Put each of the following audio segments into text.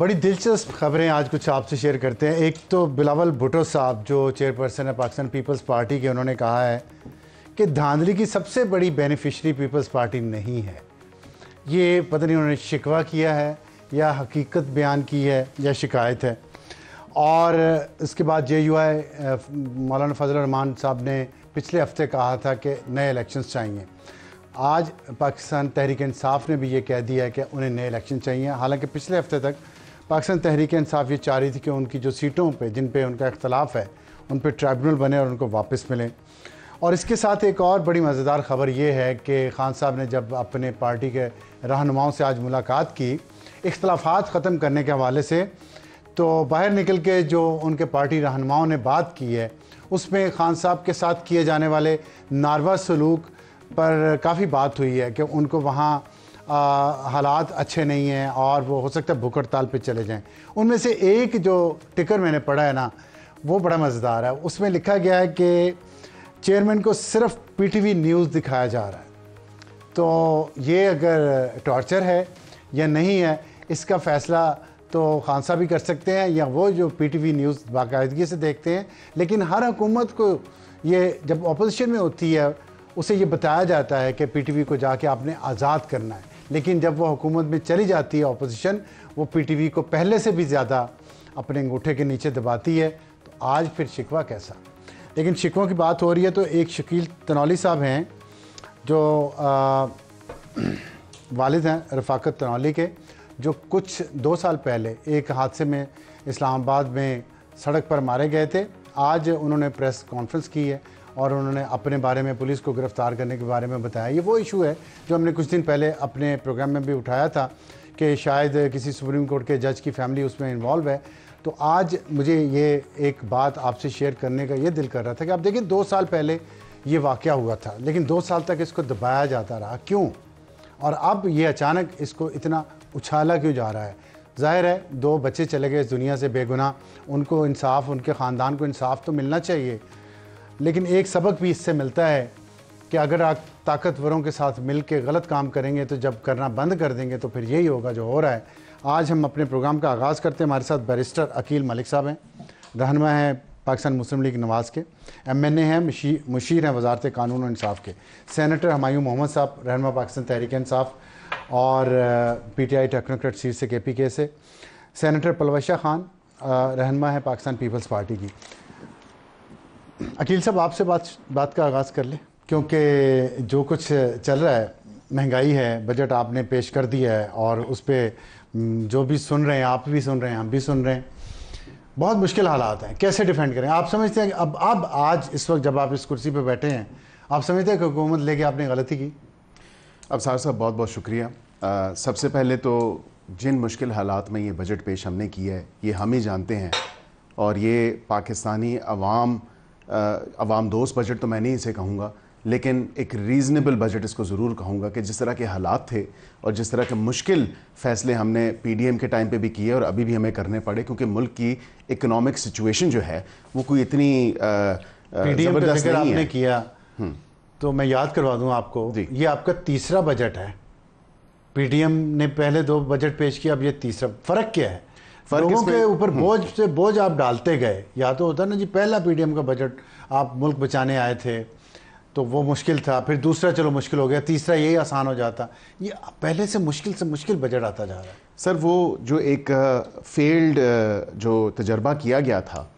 बड़ी दिलचस्प खबरें आज कुछ आपसे शेयर करते हैं एक तो बिलावल भुटो साहब जो चेयरपर्सन है पाकिस्तान पीपल्स पार्टी के उन्होंने कहा है कि धांधली की सबसे बड़ी बेनिफिशरी पीपल्स पार्टी नहीं है ये पता नहीं उन्होंने शिकवा किया है या हकीकत बयान की है या शिकायत है और इसके बाद जे यू आई मौलाना फजल रहमान साहब ने पिछले हफ्ते कहा था कि नए इलेक्शंस चाहिए आज पाकिस्तान तहरीक इंसाफ ने भी ये कह दिया है कि उन्हें नए इलेक्शन चाहिए हालांकि पिछले हफ्ते तक पाकिस्तान तहरीक इंसाफ ये चाह रही थी कि उनकी जो सीटों पर जिन पर उनका इख्तलाफ है उन पर ट्राइब्यूनल बने और उनको वापस मिलें और इसके साथ एक और बड़ी मज़ेदार ख़बर ये है कि खान साहब ने जब अपने पार्टी के रहनुमाओं से आज मुलाकात की इख्तलाफात ख़त्म करने के हवाले से तो बाहर निकल के जो उनके पार्टी रहनुमाओं ने बात की है उसमें खान साहब के साथ किए जाने वाले नारवा सलूक पर काफ़ी बात हुई है कि उनको वहाँ हालात अच्छे नहीं हैं और वो हो सकता है भूख हड़ताल पर चले जाएँ उनमें से एक जो टिकर मैंने पढ़ा है ना वो बड़ा मज़ेदार है उसमें लिखा गया है कि चेयरमैन को सिर्फ पीटीवी न्यूज़ दिखाया जा रहा है तो ये अगर टॉर्चर है या नहीं है इसका फ़ैसला तो खान साहब भी कर सकते हैं या वो जो पीटीवी न्यूज़ बाकायदगी से देखते हैं लेकिन हर हुकूमत को ये जब अपोजिशन में होती है उसे ये बताया जाता है कि पीटीवी को जाके आपने आज़ाद करना है लेकिन जब वो हुकूमत में चली जाती है अपोजिशन वो पीटीवी को पहले से भी ज़्यादा अपने अंगूठे के नीचे दबाती है तो आज फिर शिकवा कैसा लेकिन शिकवों की बात हो रही है तो एक शकील तनौली साहब हैं जो आ, वालिद हैं रफाकत तनौली के जो कुछ दो साल पहले एक हादसे में इस्लामाबाद में सड़क पर मारे गए थे आज उन्होंने प्रेस कॉन्फ्रेंस की है और उन्होंने अपने बारे में पुलिस को गिरफ्तार करने के बारे में बताया ये वो इशू है जो हमने कुछ दिन पहले अपने प्रोग्राम में भी उठाया था कि शायद किसी सुप्रीम कोर्ट के जज की फैमिली उसमें इन्वॉल्व है तो आज मुझे ये एक बात आपसे शेयर करने का ये दिल कर रहा था कि आप देखिए दो साल पहले ये वाक़ हुआ था लेकिन दो साल तक इसको दबाया जाता रहा क्यों और अब ये अचानक इसको इतना उछाला क्यों जा रहा है जाहिर है दो बच्चे चले गए इस दुनिया से बेगुनाह उनको इंसाफ उनके ख़ानदान को इंसाफ तो मिलना चाहिए लेकिन एक सबक भी इससे मिलता है कि अगर आप ताकतवरों के साथ मिल के गलत काम करेंगे तो जब करना बंद कर देंगे तो फिर यही होगा जो हो रहा है आज हम अपने प्रोग्राम का आगाज़ करते हैं हमारे साथ बैरिस्टर अकील मलिक साहब हैं रहनमा हैं पाकिस्तान मुस्लिम लीग नवाज़ के एम एन ए हैं मुशीर हैं वजारत कानून और इंसाफ के सैनटर हमायूं मोहम्मद साहब रहनमा पाकिस्तान तहरीक इंसाफ और P T I technocrat seat से के पी के से सैनटर पलवशा खान रहनमा है पाकिस्तान पीपल्स पार्टी की अकील साहब आपसे बात बात का आगाज़ कर ले क्योंकि जो कुछ चल रहा है महंगाई है बजट आपने पेश कर दिया है और उस पर जो भी सुन रहे हैं आप भी सुन रहे हैं हम भी सुन रहे हैं बहुत मुश्किल हालात हैं कैसे डिफेंड करें आप समझते हैं अब अब आज इस वक्त जब आप इस कुर्सी पर बैठे हैं आप समझते हैं कि हुकूमत लेके आपने गलती की अब सार साहब बहुत बहुत शुक्रिया आ, सबसे पहले तो जिन मुश्किल हालात में ये बजट पेश हमने किया है ये हम ही जानते हैं और ये पाकिस्तानी अवाम अवाम दोस्त बजट तो मैं नहीं इसे कहूँगा लेकिन एक रीज़नेबल बजट इसको ज़रूर कहूँगा कि जिस तरह के हालात थे और जिस तरह के मुश्किल फ़ैसले हमने पीडीएम के टाइम पे भी किए और अभी भी हमें करने पड़े क्योंकि मुल्क की इकोनॉमिक सिचुएशन जो है वो कोई इतनी पीडीएम आपने किया हम्म। तो मैं याद करवा दूँ आपको ये आपका तीसरा बजट है एम ने पहले दो बजट पेश किया अब ये तीसरा फ़र्क क्या है लोगों के ऊपर हम्म। बोझ से बोझ आप डालते गए या तो होता ना जी पहला पीडीएम का बजट आप मुल्क बचाने आए थे तो वो मुश्किल था फिर दूसरा चलो मुश्किल हो गया तीसरा यही आसान हो जाता ये पहले से मुश्किल से मुश्किल बजट आता जा रहा है सर वो जो एक फेल्ड जो तजर्बा किया गया था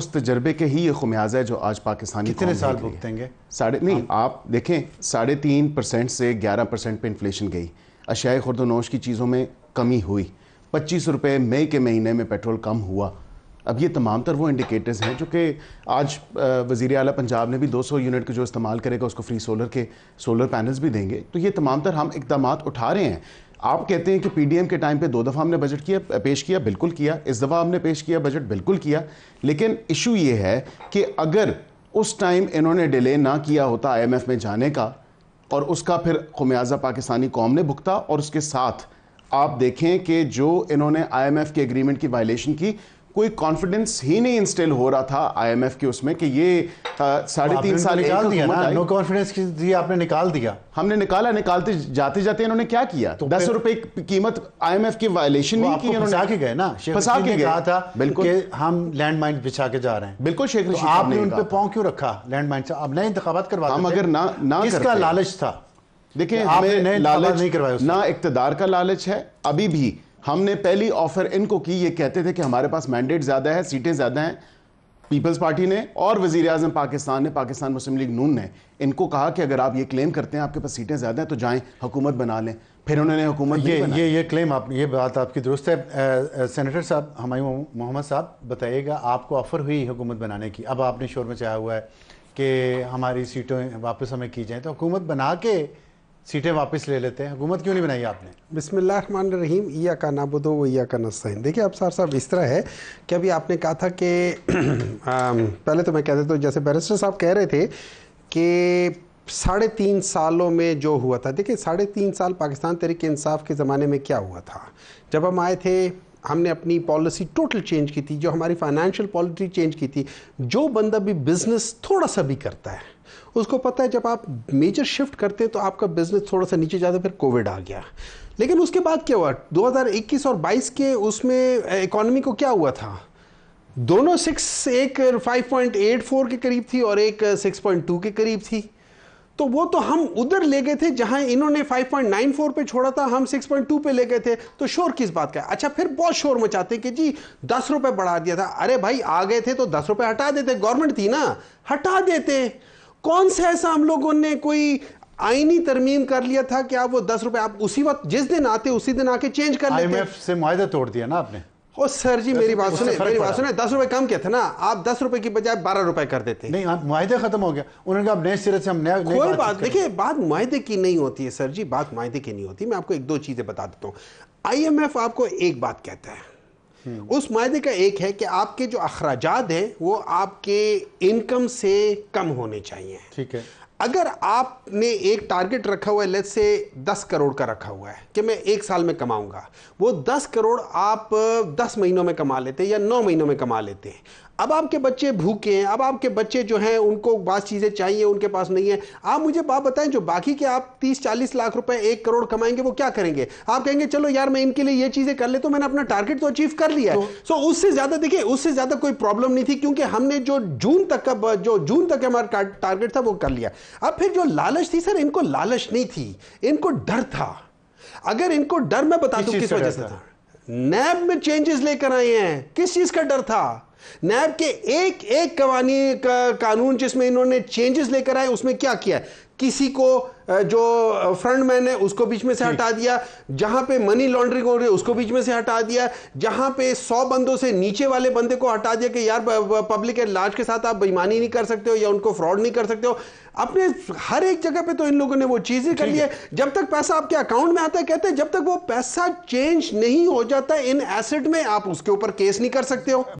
उस तजर्बे के ही ये खुमियाजा है जो आज पाकिस्तानी कितने साल भुगतेंगे साढ़े नहीं आप देखें साढ़े तीन परसेंट से ग्यारह परसेंट पर इन्फ्लेशन गई अशियाए खुर्दनोश की चीज़ों में कमी हुई पच्चीस रुपये मई के महीने में पेट्रोल कम हुआ अब ये तमाम तर वो इंडिकेटर्स हैं जो कि आज वज़ी अला पंजाब ने भी 200 यूनिट का जो इस्तेमाल करेगा उसको फ्री सोलर के सोलर पैनल्स भी देंगे तो ये तमाम तर हम इकदाम उठा रहे हैं आप कहते हैं कि पीडीएम के टाइम पे दो दफ़ा हमने बजट किया पेश किया बिल्कुल किया इस दफ़ा हमने पेश किया बजट बिल्कुल किया लेकिन इशू ये है कि अगर उस टाइम इन्होंने डिले ना किया होता एफ में जाने का और उसका फिर खुमियाज़ा पाकिस्तानी कौम ने भुगता और उसके साथ आप देखें कि जो इन्होंने आईएमएफ के एग्रीमेंट की वायलेशन की कोई कॉन्फिडेंस ही नहीं इंस्टेल हो रहा था आईएमएफ के उसमें कि ये साढ़े तीन साल निकाल तो दिया ना नो कॉन्फिडेंस की आपने निकाल दिया हमने निकाला निकालते जाते जाते इन्होंने क्या किया तो दस रुपए कीमत आईएमएफ की वायलेशन नहीं की इन्होंने के गए ना फंसा के गया था बिल्कुल हम लैंड माइन बिछा के जा रहे हैं बिल्कुल शेख तो आपने उन पर पाँव क्यों रखा लैंड माइन से अब नए इंतबात करवा हम अगर ना ना इसका लालच था देखिए हमें लालच नहीं करवाया ना इकतदार का लालच है अभी भी हमने पहली ऑफर इनको की ये कहते थे कि हमारे पास मैंडेट ज़्यादा है सीटें ज़्यादा हैं पीपल्स पार्टी ने और वजीर अजम पाकिस्तान ने पाकिस्तान मुस्लिम लीग नून ने इनको कहा कि अगर आप ये क्लेम करते हैं आपके पास सीटें ज़्यादा हैं तो जाएं हुकूमत बना लें फिर उन्होंने हुकूमत ये ये ये क्लेम आप ये बात आपकी दुरुस्त है सेनेटर साहब हमारी मोहम्मद साहब बताइएगा आपको ऑफ़र हुई हुकूमत बनाने की अब आपने शोर मचाया हुआ है कि हमारी सीटें वापस हमें की जाएँ तो हुकूमत बना के सीटें वापस ले लेते हैं हुकूमत क्यों नहीं बनाई आपने बिसमान रहीम या का नाबुदो व या का नस्तीन देखिए अब सर साहब इस तरह है कि अभी आपने कहा था कि पहले तो मैं कहते तो जैसे बैरिस्टर साहब कह रहे थे कि साढ़े तीन सालों में जो हुआ था देखिए साढ़े तीन साल पाकिस्तान तरीके इंसाफ के ज़माने में क्या हुआ था जब हम आए थे हमने अपनी पॉलिसी टोटल चेंज की थी जो हमारी फाइनेंशियल पॉलिसी चेंज की थी जो बंदा भी बिजनेस थोड़ा सा भी करता है उसको पता है जब आप मेजर शिफ्ट करते हैं तो आपका बिजनेस थोड़ा सा नीचे जाता है फिर कोविड आ गया लेकिन उसके बाद क्या हुआ 2021 और 22 के उसमें इकोनॉमी को क्या हुआ था दोनों सिक्स एक 5.84 के करीब थी और एक 6.2 के करीब थी तो वो तो हम उधर ले गए थे जहां इन्होंने 5.94 पे छोड़ा था हम 6.2 पे ले गए थे तो शोर किस बात का है अच्छा फिर बहुत शोर मचाते कि जी दस रुपए बढ़ा दिया था अरे भाई आ गए थे तो दस रुपए हटा देते गवर्नमेंट थी ना हटा देते कौन सा ऐसा हम लोगों ने कोई आईनी तरमीम कर लिया था कि आप वो दस रुपए आप उसी वक्त जिस दिन आते उसी दिन आके चेंज कर लेते से तोड़ दिया ना आपने ओ सर जी मेरी बात सुने मेरी बात सुने दस रुपए कम किया था ना आप दस रुपए की बजाय बारह रुपए कर देते नहीं आप मुआदे खत्म हो गया उन्होंने कहा नए सिरे से हम नया कोई बात देखिए बात मुआदे की नहीं होती है सर जी बात मुआदे की नहीं होती मैं आपको एक दो चीजें बता देता हूँ आई एम एफ आपको एक बात कहता है हम्म। उस माहे का एक है कि आपके जो अखराज हैं वो आपके इनकम से कम होने चाहिए ठीक है अगर आपने एक टारगेट रखा हुआ है लेट से दस करोड़ का रखा हुआ है कि मैं एक साल में कमाऊंगा वो दस करोड़ आप दस महीनों में कमा लेते हैं या नौ महीनों में कमा लेते हैं अब आपके बच्चे भूखे हैं अब आपके बच्चे जो हैं उनको बात चीज़ें चाहिए उनके पास नहीं है आप मुझे बात बताएं जो बाकी के आप तीस चालीस लाख रुपए एक करोड़ कमाएंगे वो क्या करेंगे आप कहेंगे चलो यार मैं इनके लिए ये चीज़ें कर ले तो मैंने अपना टारगेट तो अचीव कर लिया है सो तो उससे ज़्यादा देखिए उससे ज़्यादा कोई प्रॉब्लम नहीं थी क्योंकि हमने जो जून तक का जो जून तक हमारा टारगेट था वो कर लिया अब फिर जो लालच थी सर इनको लालच नहीं थी इनको डर था अगर इनको डर मैं बता दूं किस वजह से था नैब में चेंजेस लेकर आए हैं किस चीज का डर था नैब के एक एक कवानी का कानून जिसमें इन्होंने चेंजेस लेकर आए उसमें क्या किया किसी को जो फ्रंट मैन है उसको बीच में से हटा दिया जहां पे मनी लॉन्ड्रिंग हो रही है उसको बीच में से हटा दिया जहां पे सौ बंदों से नीचे वाले बंदे को हटा दिया कि यार पब्लिक एट लार्ज के साथ आप बेईमानी नहीं कर सकते हो या उनको फ्रॉड नहीं कर सकते हो अपने हर एक जगह पे तो इन लोगों ने वो चीजें कर ली है जब तक पैसा आपके अकाउंट में आता है कहते हैं जब तक वो पैसा चेंज नहीं हो जाता इन एसेट में आप उसके ऊपर केस नहीं कर सकते हो